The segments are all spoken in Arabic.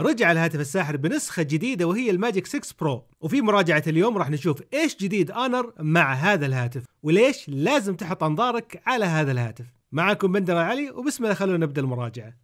رجع الهاتف الساحر بنسخة جديدة وهي الماجيك 6 برو وفي مراجعة اليوم راح نشوف ايش جديد انر مع هذا الهاتف وليش لازم تحط انظارك على هذا الهاتف معاكم بندر علي وبسم الله خلونا نبدا المراجعة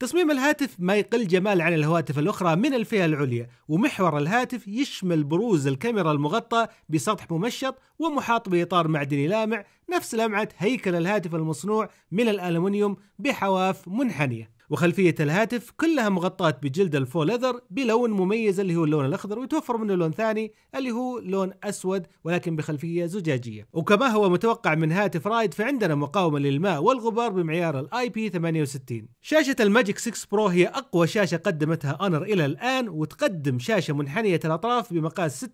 تصميم الهاتف ما يقل جمال عن الهواتف الأخرى من الفئة العليا ومحور الهاتف يشمل بروز الكاميرا المغطى بسطح ممشط ومحاط بإطار معدني لامع نفس لمعة هيكل الهاتف المصنوع من الألمنيوم بحواف منحنية وخلفيه الهاتف كلها مغطاه بجلد الفول ليذر بلون مميز اللي هو اللون الاخضر ويتوفر منه لون ثاني اللي هو لون اسود ولكن بخلفيه زجاجيه وكما هو متوقع من هاتف رايد فعندنا مقاومه للماء والغبار بمعيار الـ ip 68 شاشه الماجيك 6 برو هي اقوى شاشه قدمتها انر الى الان وتقدم شاشه منحنيه الاطراف بمقاس 6.8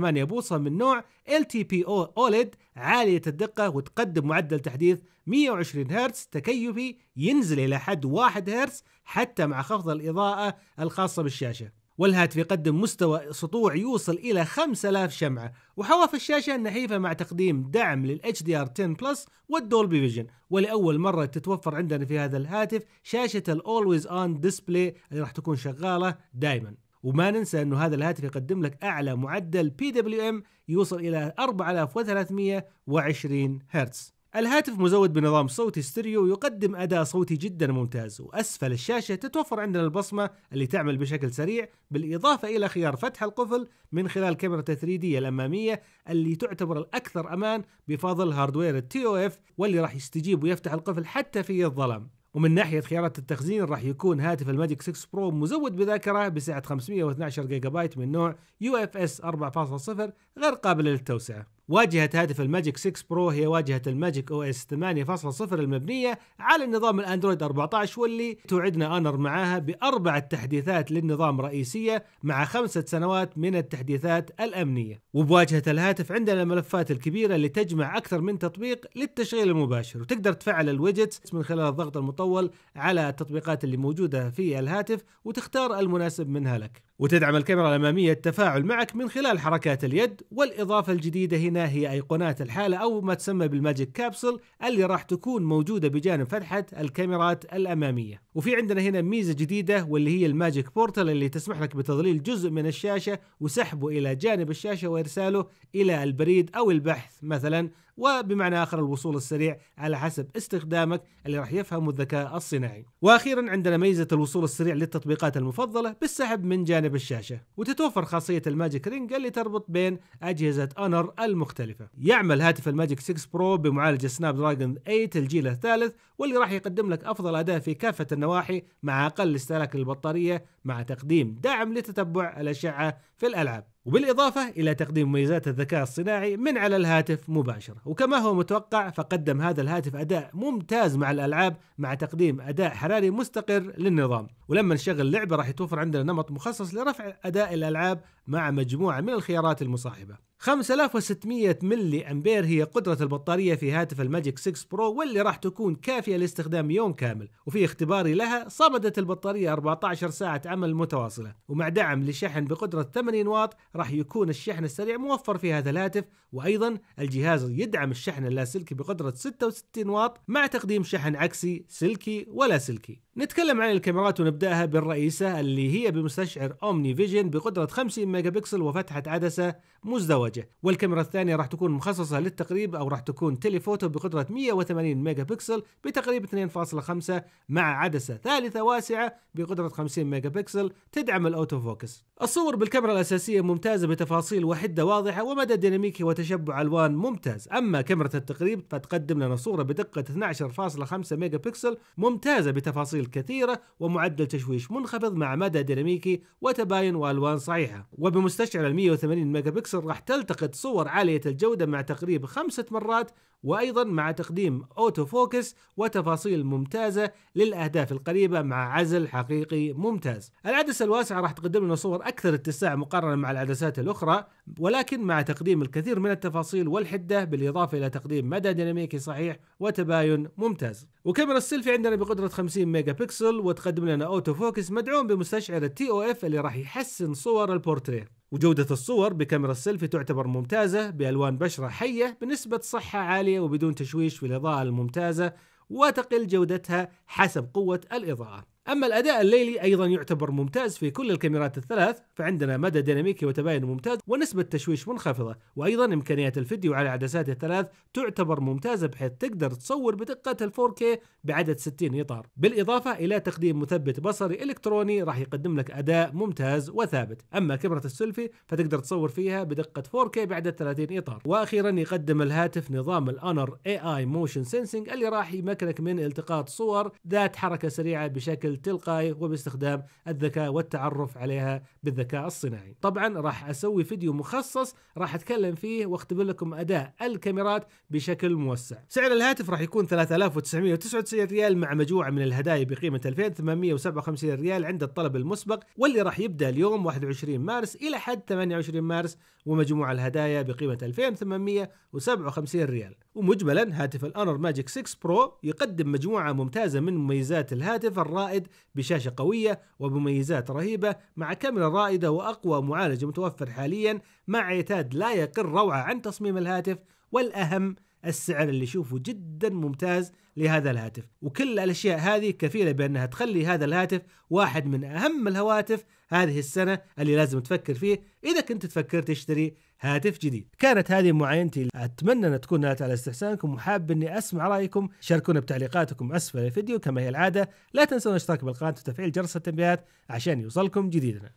بوصه من نوع LTPO OLED عالية الدقة وتقدم معدل تحديث 120 هرتز تكيفي ينزل إلى حد 1 هرتز حتى مع خفض الإضاءة الخاصة بالشاشة والهاتف يقدم مستوى سطوع يوصل إلى 5000 شمعة وحواف الشاشة النحيفة مع تقديم دعم للـ HDR10 بلس والدولبي فيجن ولأول مرة تتوفر عندنا في هذا الهاتف شاشة الـ Always On Display اللي راح تكون شغالة دائماً وما ننسى انه هذا الهاتف يقدم لك اعلى معدل بي دبليو ام يوصل الى 4320 هرتز. الهاتف مزود بنظام صوتي ستيريو يقدم أداء صوتي جدا ممتاز وأسفل الشاشة تتوفر عندنا البصمة اللي تعمل بشكل سريع بالإضافة إلى خيار فتح القفل من خلال كاميرا 3 دي الأمامية اللي تعتبر الأكثر أمان بفضل هاردوير التي او اف واللي راح يستجيب ويفتح القفل حتى في الظلام ومن ناحية خيارات التخزين راح يكون هاتف الماجيك 6 برو مزود بذاكرة بسعة 512 جيجا بايت من نوع UFS 4.0 غير قابلة للتوسعة واجهة هاتف الماجيك 6 برو هي واجهة الماجيك او اس 8.0 المبنية على النظام الاندرويد 14 واللي توعدنا انر معاها باربع تحديثات للنظام رئيسية مع خمسة سنوات من التحديثات الامنية وبواجهة الهاتف عندنا الملفات الكبيرة اللي تجمع اكثر من تطبيق للتشغيل المباشر وتقدر تفعل الويدجت من خلال الضغط المطول على التطبيقات اللي موجودة في الهاتف وتختار المناسب منها لك وتدعم الكاميرا الأمامية التفاعل معك من خلال حركات اليد والإضافة الجديدة هنا هي أيقونات الحالة أو ما تسمى بالماجيك كابسل اللي راح تكون موجودة بجانب فتحة الكاميرات الأمامية وفي عندنا هنا ميزة جديدة واللي هي الماجيك بورتال اللي تسمح لك بتظليل جزء من الشاشة وسحبه إلى جانب الشاشة وإرساله إلى البريد أو البحث مثلا وبمعنى آخر الوصول السريع على حسب استخدامك اللي راح يفهمه الذكاء الصناعي وأخيرا عندنا ميزة الوصول السريع للتطبيقات المفضلة بالسحب من جانب الشاشة وتتوفر خاصية الماجيك رينج اللي تربط بين أجهزة أونر المختلفة يعمل هاتف الماجيك 6 برو بمعالجة سناب دراجون 8 الجيل الثالث واللي راح يقدم لك أفضل أداء في كافة النواحي مع أقل استهلاك للبطارية مع تقديم دعم لتتبع الأشعة في الألعاب وبالإضافة إلى تقديم مميزات الذكاء الصناعي من على الهاتف مباشرة وكما هو متوقع فقدم هذا الهاتف أداء ممتاز مع الألعاب مع تقديم أداء حراري مستقر للنظام ولما نشغل لعبة راح يتوفر عندنا نمط مخصص لرفع أداء الألعاب مع مجموعة من الخيارات المصاحبة 5600 ملي أمبير هي قدرة البطارية في هاتف الماجيك 6 برو واللي راح تكون كافية لاستخدام يوم كامل وفي اختباري لها صمدت البطارية 14 ساعة عمل متواصلة ومع دعم لشحن بقدرة 80 واط راح يكون الشحن السريع موفر في هذا الهاتف وأيضا الجهاز يدعم الشحن اللاسلكي بقدرة 66 واط مع تقديم شحن عكسي سلكي ولا سلكي نتكلم عن الكاميرات ونبداها بالرئيسة اللي هي بمستشعر اومني فيجن بقدرة 50 ميجا بكسل وفتحة عدسة مزدوجة والكاميرا الثانية راح تكون مخصصة للتقريب او راح تكون تليفوتو بقدرة 180 ميجا بكسل بتقريب 2.5 مع عدسة ثالثة واسعة بقدرة 50 ميجا بكسل تدعم الاوتو فوكس الصور بالكاميرا الأساسية ممتازة بتفاصيل وحدة واضحة ومدى ديناميكي وتشبع ألوان ممتاز أما كاميرا التقريب فتقدم لنا صورة بدقة 12.5 ميجا بكسل ممتازة بتفاصيل كثيرة ومعدل تشويش منخفض مع مدى ديناميكي وتباين وألوان صحيحة وبمستشعر ال 180 ميجا بكسل راح تلتقط صور عالية الجودة مع تقريب خمسة مرات وأيضا مع تقديم أوتو فوكس وتفاصيل ممتازة للأهداف القريبة مع عزل حقيقي ممتاز العدسة الواسعة راح تقدم لنا صور أكثر اتساع مقارنة مع العدسات الأخرى ولكن مع تقديم الكثير من التفاصيل والحدة بالإضافة إلى تقديم مدى ديناميكي صحيح وتباين ممتاز وكاميرا السيلفي عندنا بقدرة 50 ميجا بكسل وتقدم لنا اوتو فوكس مدعوم بمستشعر التي او اف اللي راح يحسن صور البورتريه وجودة الصور بكاميرا السيلفي تعتبر ممتازة بألوان بشرة حية بنسبة صحة عالية وبدون تشويش في الإضاءة الممتازة وتقل جودتها حسب قوة الإضاءة أما الأداء الليلي أيضا يعتبر ممتاز في كل الكاميرات الثلاث فعندنا مدى ديناميكي وتباين ممتاز ونسبة تشويش منخفضة وأيضا إمكانيات الفيديو على عدسات الثلاث تعتبر ممتازة بحيث تقدر تصور بدقة ال 4K بعدد 60 إطار بالإضافة إلى تقديم مثبت بصري إلكتروني راح يقدم لك أداء ممتاز وثابت أما كاميرا السيلفي فتقدر تصور فيها بدقة 4K بعدد 30 إطار وأخيرا يقدم الهاتف نظام الأنر AI Motion Sensing اللي راح يمكنك من التقاط صور ذات حركة سريعة بشكل تلقائي وباستخدام الذكاء والتعرف عليها بالذكاء الصناعي طبعا راح اسوي فيديو مخصص راح اتكلم فيه واختبر لكم اداء الكاميرات بشكل موسع سعر الهاتف راح يكون 3999 ريال مع مجموعه من الهدايا بقيمه 2857 ريال عند الطلب المسبق واللي راح يبدا اليوم 21 مارس الى حد 28 مارس ومجموع الهدايا بقيمه 2857 ريال ومجملا هاتف الأنر ماجيك 6 برو يقدم مجموعة ممتازة من مميزات الهاتف الرائد بشاشة قوية وبمميزات رهيبة مع كاميرا رائدة وأقوى معالج متوفر حاليا مع عتاد لا يقل روعة عن تصميم الهاتف والأهم السعر اللي شوفه جدا ممتاز لهذا الهاتف وكل الأشياء هذه كفيلة بأنها تخلي هذا الهاتف واحد من أهم الهواتف هذه السنة اللي لازم تفكر فيه إذا كنت تفكر تشتري هاتف جديد كانت هذه معاينتي أتمنى أن تكون نالت على استحسانكم وحاب أني أسمع رأيكم شاركونا بتعليقاتكم أسفل الفيديو كما هي العادة لا تنسوا الاشتراك بالقناة وتفعيل جرس التنبيهات عشان يوصلكم جديدنا